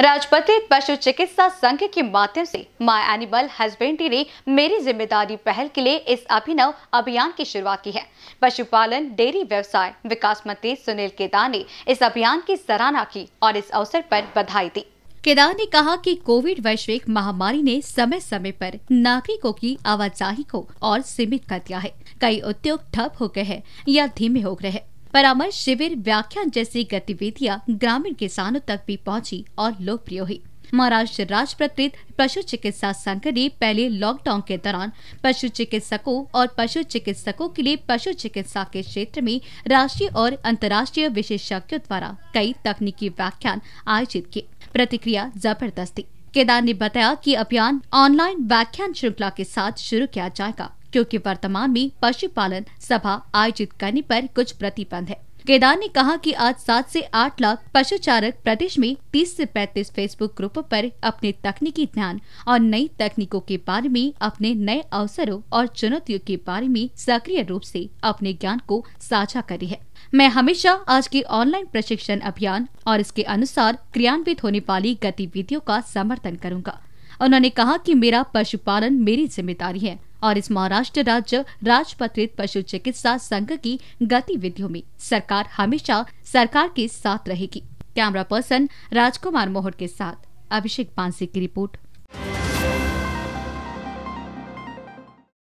राजपत्रित पशु चिकित्सा संघ के माध्यम से माय एनिमल हस्बेंड्री ने मेरी जिम्मेदारी पहल के लिए इस अभिनव अभियान की शुरुआत की है पशुपालन डेयरी व्यवसाय विकास मंत्री सुनील केदार ने इस अभियान की सराहना की और इस अवसर पर बधाई दी केदार ने कहा कि कोविड वैश्विक महामारी ने समय समय पर नागरिकों की आवाजाही को और सीमित कर दिया है कई उद्योग ठप हो गए हैं या धीमे हो गए हैं परामर्श शिविर व्याख्यान जैसी गतिविधियां ग्रामीण किसानों तक भी पहुंची और लोकप्रिय हुई महाराष्ट्र राज्य प्रत्रित पशु चिकित्सा संघ ने पहले लॉकडाउन के दौरान पशु चिकित्सकों और पशु चिकित्सकों के लिए पशु चिकित्सा के क्षेत्र में राष्ट्रीय और अंतर्राष्ट्रीय विशेषज्ञों द्वारा कई तकनीकी व्याख्यान आयोजित किए प्रतिक्रिया जबरदस्त थी केदार ने बताया कि अभियान ऑनलाइन व्याख्यान श्रृंखला के साथ शुरू किया जाएगा क्योंकि वर्तमान में पशुपालन सभा आयोजित करने पर कुछ प्रतिबंध है केदार ने कहा कि आज सात से आठ लाख पशु चारक प्रदेश में तीस से पैतीस फेसबुक ग्रुप पर अपने तकनीकी ज्ञान और नई तकनीकों के बारे में अपने नए अवसरों और चुनौतियों के बारे में सक्रिय रूप से अपने ज्ञान को साझा करी है मैं हमेशा आज के ऑनलाइन प्रशिक्षण अभियान और इसके अनुसार क्रियान्वित होने वाली गतिविधियों का समर्थन करूंगा उन्होंने कहा कि मेरा पशुपालन मेरी जिम्मेदारी है और इस महाराष्ट्र राज्य राजपत्रित पशु चिकित्सा संघ की गतिविधियों में सरकार हमेशा सरकार के साथ रहेगी कैमरा पर्सन राजकुमार मोहर के साथ अभिषेक पांसी की रिपोर्ट